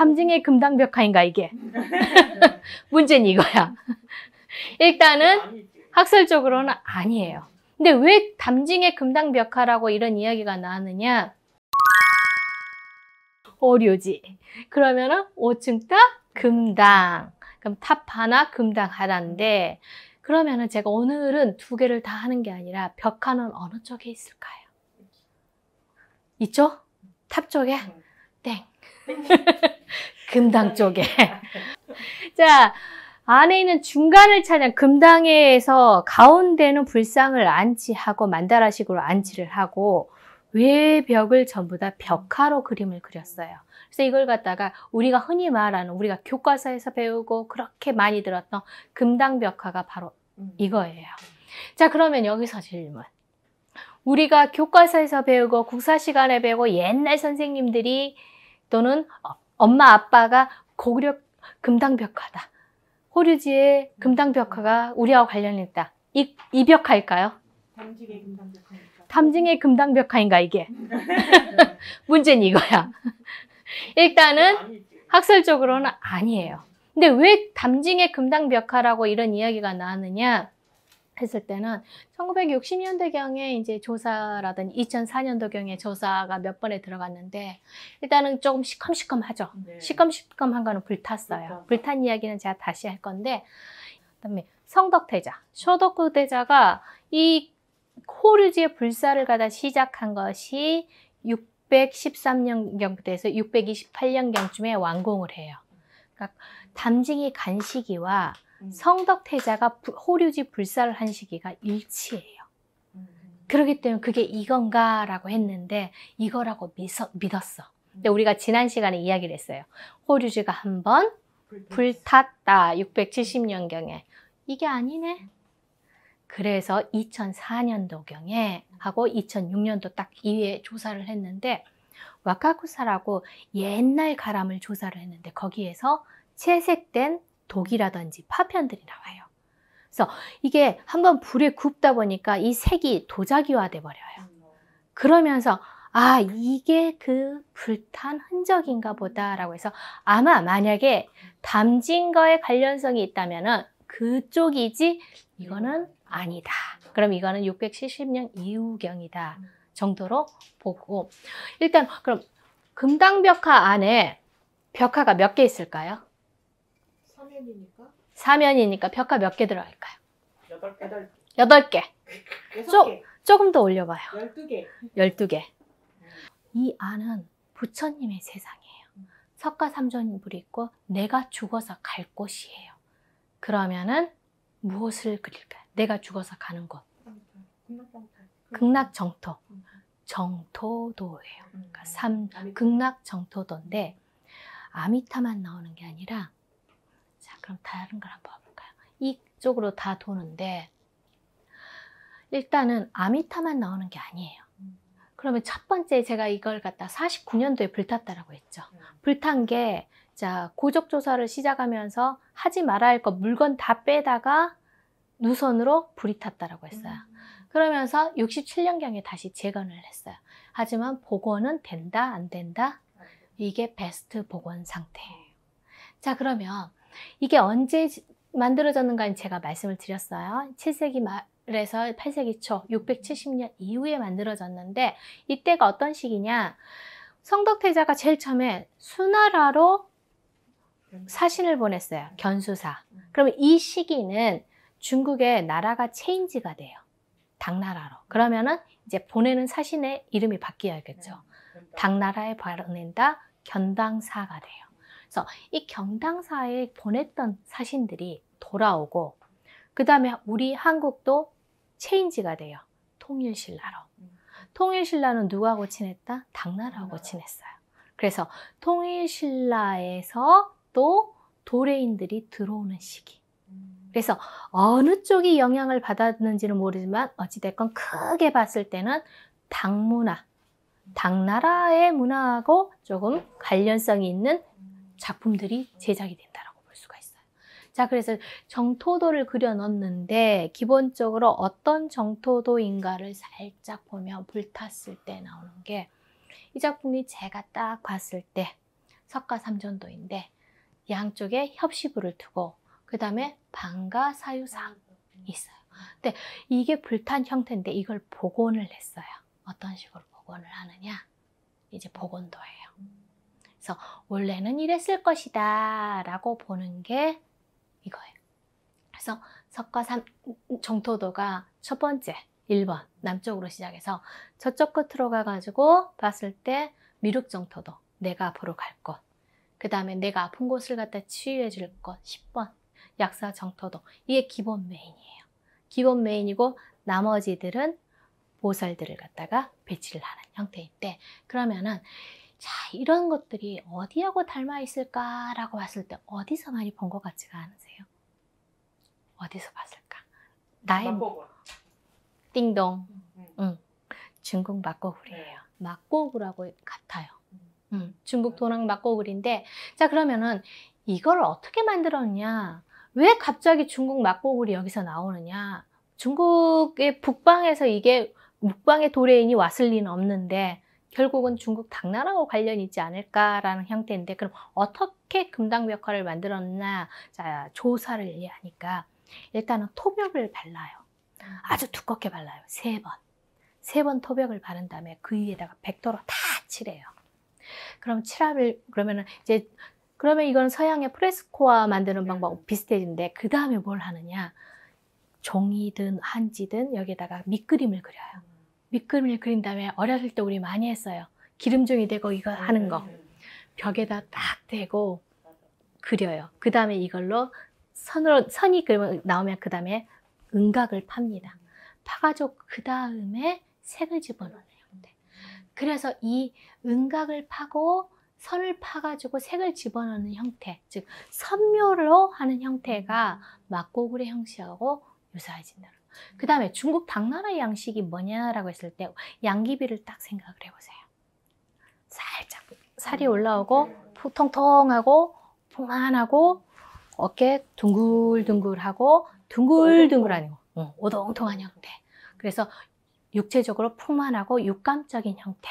삼징의 금당벽화인가 이게? 문제는 이거야. 일단은 학설적으로는 아니에요. 근데 왜 담징의 금당벽화라고 이런 이야기가 나느냐? 오류지. 그러면은 5층 딱 금당. 그럼 탑 하나, 금당 하나데 그러면은 제가 오늘은 두 개를 다 하는 게 아니라 벽화는 어느 쪽에 있을까요? 있죠? 탑 쪽에? 네. 땡. 금당 쪽에. 자, 안에 있는 중간을 찾아 금당에서 가운데는 불상을 안치하고 만다라식으로 안치를 하고 외벽을 전부 다 벽화로 그림을 그렸어요. 그래서 이걸 갖다가 우리가 흔히 말하는 우리가 교과서에서 배우고 그렇게 많이 들었던 금당 벽화가 바로 이거예요. 자 그러면 여기서 질문. 우리가 교과서에서 배우고 국사 시간에 배우고 옛날 선생님들이 또는 어, 엄마 아빠가 고구려 금당벽화다. 호류지의 금당벽화가 우리와 관련있다. 이, 이 벽화일까요? 탐징의 금당벽화인가? 탐징의 금당벽화인가 이게? 문제는 이거야. 일단은 학설적으로는 아니에요. 근데 왜 담징의 금당벽화라고 이런 이야기가 나왔느냐? 했을 때는 1960년대경에 이제 조사라든지 2004년도경에 조사가 몇 번에 들어갔는데 일단은 조금 시컴시컴하죠. 네. 시컴시컴한 거는 불탔어요. 불탄. 불 이야기는 제가 다시 할 건데 그다음에 성덕대자, 쇼덕구 대자가 이 호류지의 불사를 가다 시작한 것이 613년경 부터해서 628년경쯤에 완공을 해요. 그러니까 담징이 간식이와 음. 성덕태자가 호류지 불사를 한 시기가 일치예요. 음. 그러기 때문에 그게 이건가라고 했는데 이거라고 믿어, 믿었어. 근데 음. 우리가 지난 시간에 이야기를 했어요. 호류지가 한번 불탔다. 670년경에. 이게 아니네. 그래서 2004년도경에 하고 2006년도 딱 이후에 조사를 했는데 와카쿠사라고 옛날 가람을 조사를 했는데 거기에서 채색된 독이라든지 파편들이 나와요. 그래서 이게 한번 불에 굽다 보니까 이 색이 도자기화돼 버려요. 그러면서 아 이게 그 불탄 흔적인가 보다라고 해서 아마 만약에 담진 거에 관련성이 있다면 그쪽이지 이거는 아니다. 그럼 이거는 670년 이후경이다 정도로 보고 일단 그럼 금당벽화 안에 벽화가 몇 개 있을까요? 사면이니까? 사면이니까 벽화 몇 개 들어갈까요? 여덟 개. 여덟 개. 개. 조금 더 올려봐요. 열두 개. 열두 개. 음. 이 안은 부처님의 세상이에요. 석가 삼존불이 있고 내가 죽어서 갈 곳이에요. 그러면은 무엇을 그릴까요? 내가 죽어서 가는 곳. 극락정토. 정토도예요. 그러니까 음. 삼, 극락정토도인데 아미타만 나오는 게 아니라 그럼 다른 걸 한번 볼까요? 이쪽으로 다 도는데 일단은 아미타만 나오는 게 아니에요. 그러면 첫 번째 제가 이걸 갖다 49년도에 불탔다라고 했죠. 음. 불탄 게 자, 고적 조사를 시작하면서 하지 말아야 할 것 물건 다 빼다가 누선으로 불이 탔다라고 했어요. 음. 그러면서 67년경에 다시 재건을 했어요. 하지만 복원은 된다, 안 된다? 이게 베스트 복원 상태예요. 음. 자, 그러면 이게 언제 만들어졌는가는 제가 말씀을 드렸어요. 7세기 말에서 8세기 초 670년 이후에 만들어졌는데 이때가 어떤 시기냐 성덕태자가 제일 처음에 수나라로 사신을 보냈어요. 견수사. 그럼 이 시기는 중국의 나라가 체인지가 돼요. 당나라로. 그러면은 이제 보내는 사신의 이름이 바뀌어야겠죠. 네, 당나라에 보낸다 견당사가 돼요. 그래서 이 경당사에 보냈던 사신들이 돌아오고 그 다음에 우리 한국도 체인지가 돼요. 통일신라로. 음. 통일신라는 누구하고 친했다? 당나라하고 친했어요. 그래서 통일신라에서 또 도래인들이 들어오는 시기. 음. 그래서 어느 쪽이 영향을 받았는지는 모르지만 어찌됐건 크게 봤을 때는 당문화, 음. 당나라의 문화하고 조금 관련성이 있는 작품들이 제작이 된다라고 볼 수가 있어요. 자, 그래서 정토도를 그려 넣는데 기본적으로 어떤 정토도인가를 살짝 보면 불탔을 때 나오는 게 이 작품이 제가 딱 봤을 때 석가 삼전도인데 양쪽에 협시부를 두고 그 다음에 방가 사유상 있어요. 근데 이게 불탄 형태인데 이걸 복원을 했어요. 어떤 식으로 복원을 하느냐? 이제 복원도예요. 그래서 원래는 이랬을 것이다 라고 보는 게 이거예요. 그래서 석과 삼, 정토도가 첫 번째 1번 남쪽으로 시작해서 저쪽 끝으로 가가지고 봤을 때 미륵정토도 내가 앞으로 갈 것. 그 다음에 내가 아픈 곳을 갖다 치유해 줄 것. 10번 약사정토도 이게 기본 메인이에요. 기본 메인이고 나머지들은 보살들을 갖다가 배치를 하는 형태인데 그러면은 자, 이런 것들이 어디하고 닮아 있을까라고 봤을 때 어디서 많이 본 것 같지가 않으세요? 어디서 봤을까? 나의 띵동. 음, 음. 응. 중국 막고구리예요. 네. 막고구라고 같아요. 음. 응. 중국 도랑 막고구리인데 자 그러면은 이걸 어떻게 만들었냐? 왜 갑자기 중국 막고구리 여기서 나오느냐? 중국의 북방에서 이게 북방의 도래인이 왔을 리는 없는데 결국은 중국 당나라와 관련이 있지 않을까라는 형태인데 그럼 어떻게 금당 벽화를 만들었나 자 조사를 하니까 일단은 토벽을 발라요. 아주 두껍게 발라요. 세 번. 세 번 토벽을 바른 다음에 그 위에다가 백도로 다 칠해요. 그럼 칠합을 그러면은 이제 그러면 이건 서양의 프레스코와 만드는 네. 방법 비슷해진데 그 다음에 뭘 하느냐 종이든 한지든 여기에다가 밑그림을 그려요. 미끄럼을 그린 다음에 어렸을 때 우리 많이 했어요. 기름종이 되고 이거 하는 거. 벽에다 딱 대고 그려요. 그 다음에 이걸로 선으로, 선이 그러면 나오면 그 다음에 은각을 팝니다. 파가지고 그 다음에 색을 집어넣어요. 네. 그래서 이 은각을 파고 선을 파가지고 색을 집어넣는 형태, 즉 선묘로 하는 형태가 막고구려 형식하고 유사해진다. 그 다음에 중국 당나라 양식이 뭐냐라고 했을 때 양귀비를 딱 생각을 해보세요. 살짝 살이 음, 올라오고 통통하고 네. 풍만하고 어깨 둥글둥글하고 둥글둥글하니 응, 어, 오동통한 형태. 그래서 육체적으로 풍만하고 육감적인 형태.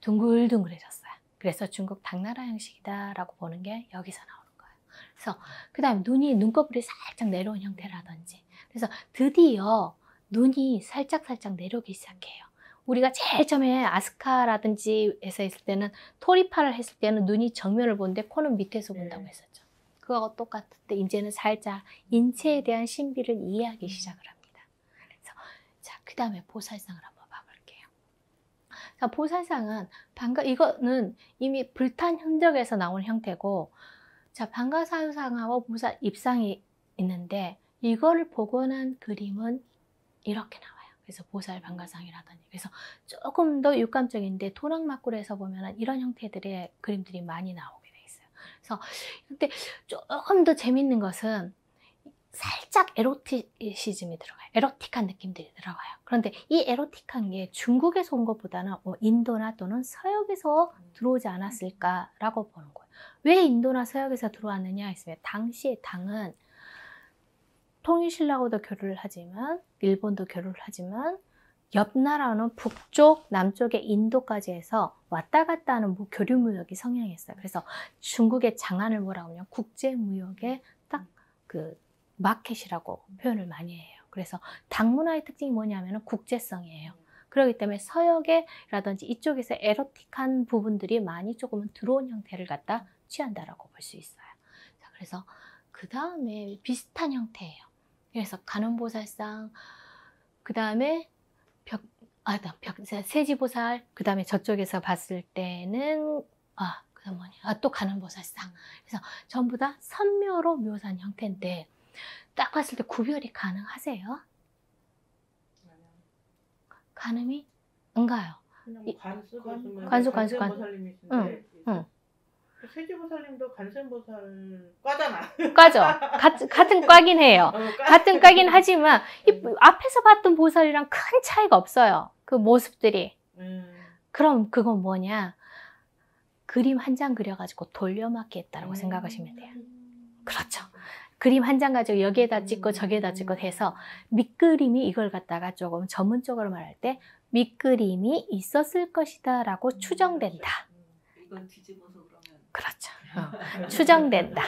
둥글둥글해졌어요. 그래서 중국 당나라 양식이다라고 보는 게 여기서 나오는 거예요. 그래서 그 다음 눈이 눈꺼풀이 살짝 내려온 형태라든지 그래서 드디어 눈이 살짝살짝 내려오기 시작해요. 우리가 제일 처음에 아스카라든지에서 했을 때는 토리파를 했을 때는 눈이 정면을 보는데 코는 밑에서 네. 본다고 했었죠. 그거하고 똑같은데 이제는 살짝 인체에 대한 신비를 이해하기 음. 시작을 합니다. 그래서 자, 그 다음에 보살상을 한번 봐볼게요. 자, 보살상은 방가, 이거는 이미 불탄 흔적에서 나온 형태고, 자, 방가사유상하고 보살 입상이 있는데, 이걸 복원한 그림은 이렇게 나와요. 그래서 보살방가상이라든지 그래서 조금 더 육감적인데 토랑막골에서 보면 이런 형태들의 그림들이 많이 나오게 돼 있어요. 그래서 근데 조금 더 재밌는 것은 살짝 에로티시즘이 들어가요. 에로틱한 느낌들이 들어가요. 그런데 이 에로틱한 게 중국에서 온 것보다는 뭐 인도나 또는 서역에서 들어오지 않았을까라고 보는 거예요. 왜 인도나 서역에서 들어왔느냐 했으면 당시의 당은 통일신라고도 교류를 하지만 일본도 교류를 하지만 옆 나라는 북쪽 남쪽의 인도까지 해서 왔다 갔다 하는 뭐 교류 무역이 성행했어요. 그래서 중국의 장안을 뭐라 하면 국제 무역의 딱 그 마켓이라고 표현을 많이 해요. 그래서 당문화의 특징이 뭐냐면은 국제성이에요. 그렇기 때문에 서역에라든지 이쪽에서 에로틱한 부분들이 많이 조금은 들어온 형태를 갖다 취한다라고 볼 수 있어요. 자, 그래서 그 다음에 비슷한 형태예요. 그래서 간음보살상, 그 다음에 벽, 아, 벽, 세지보살, 그 다음에 저쪽에서 봤을 때는, 아, 그 다음 뭐냐, 아, 또 간음보살상. 그래서 전부 다 선묘로 묘사한 형태인데, 딱 봤을 때 구별이 가능하세요? 간음이 응가요. 관수, 관수, 관수, 관수. 관수. 응, 응. 세계보살님도 간세보살과잖아 과죠. 같은, 같은 과긴 해요. 어, 같은 과긴 하지만 음. 이, 앞에서 봤던 보살이랑 큰 차이가 없어요. 그 모습들이. 음. 그럼 그건 뭐냐? 그림 한 장 그려가지고 돌려막기 했다라고 음. 생각하시면 돼요. 음. 그렇죠. 그림 한 장 가지고 여기에다 찍고 음. 저기에다 찍고 해서 밑그림이 이걸 갖다가 조금 전문적으로 말할 때 밑그림이 있었을 것이다 라고 추정된다. 이건 뒤집어서 그럼. 그렇죠. 어, 추정된다.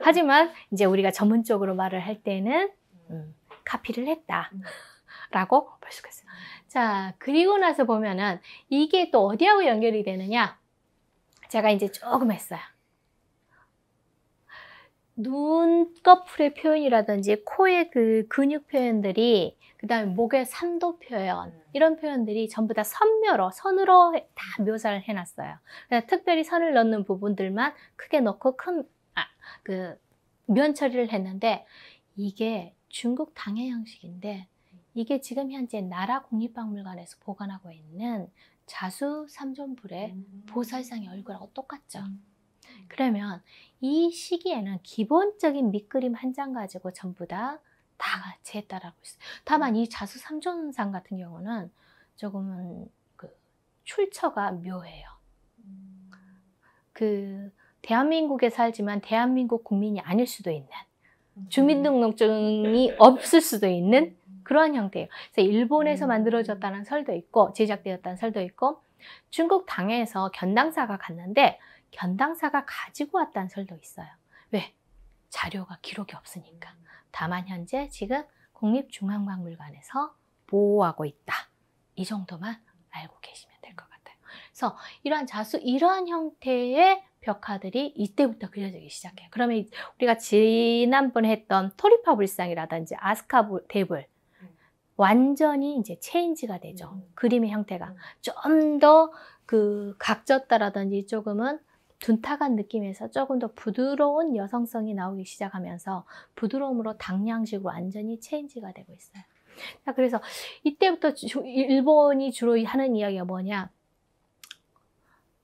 하지만 이제 우리가 전문적으로 말을 할 때는 음, 카피를 했다라고 볼 수가 있어요. 자, 그리고 나서 보면은 이게 또 어디하고 연결이 되느냐? 제가 이제 조금 했어요. 눈꺼풀의 표현이라든지 코의 그 근육 표현들이 그 다음에 목의 삼도 표현 음. 이런 표현들이 전부 다 선묘로 선으로 다 묘사를 해놨어요 특별히 선을 넣는 부분들만 크게 넣고 큰 아, 그, 면 처리를 했는데 이게 중국 당해 형식인데 이게 지금 현재 나라 국립박물관에서 보관하고 있는 자수 삼존불의 음. 보살상의 얼굴하고 똑같죠 음. 음. 그러면 이 시기에는 기본적인 밑그림 한 장 가지고 전부 다다 같이 했다라고 있어요. 다만 이 자수 삼존상 같은 경우는 조금은 그 출처가 묘해요. 음. 그 대한민국에 살지만 대한민국 국민이 아닐 수도 있는 음. 주민등록증이 없을 수도 있는 그러한 형태예요. 그래서 일본에서 만들어졌다는 설도 있고 제작되었다는 설도 있고 중국 당에서 견당사가 갔는데 견당사가 가지고 왔다는 설도 있어요. 왜? 자료가 기록이 없으니까. 다만 현재 지금 국립중앙박물관에서 보호하고 있다. 이 정도만 알고 계시면 될 것 같아요. 그래서 이러한 자수, 이러한 형태의 벽화들이 이때부터 그려지기 시작해요. 그러면 우리가 지난번에 했던 토리파 불상이라든지 아스카 대불 완전히 이제 체인지가 되죠. 음. 그림의 형태가 음. 좀더 그 각졌다라든지 조금은 둔탁한 느낌에서 조금 더 부드러운 여성성이 나오기 시작하면서 부드러움으로 당량식으로 완전히 체인지가 되고 있어요. 자, 그래서 이때부터 주, 일본이 주로 하는 이야기가 뭐냐?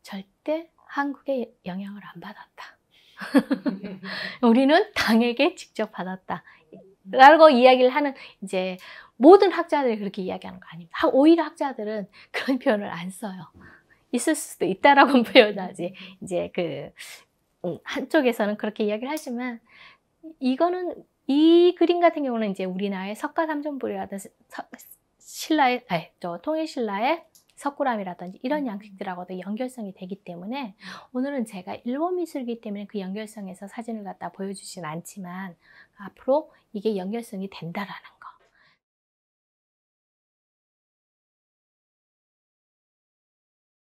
절대 한국의 영향을 안 받았다. 우리는 당에게 직접 받았다. 라고 이야기를 하는 이제 모든 학자들이 그렇게 이야기하는 거 아닙니다. 오히려 학자들은 그런 표현을 안 써요. 있을 수도 있다라고 표현하지. 이제 그 음, 한쪽에서는 그렇게 이야기를 하지만 이거는 이 그림 같은 경우는 이제 우리나라의 석가 삼존불이라든지 신라의 아니 저 통일신라의 석굴암이라든지 이런 음. 양식들하고도 연결성이 되기 때문에 오늘은 제가 일본 미술이기 때문에 그 연결성에서 사진을 갖다 보여주진 않지만 앞으로 이게 연결성이 된다라는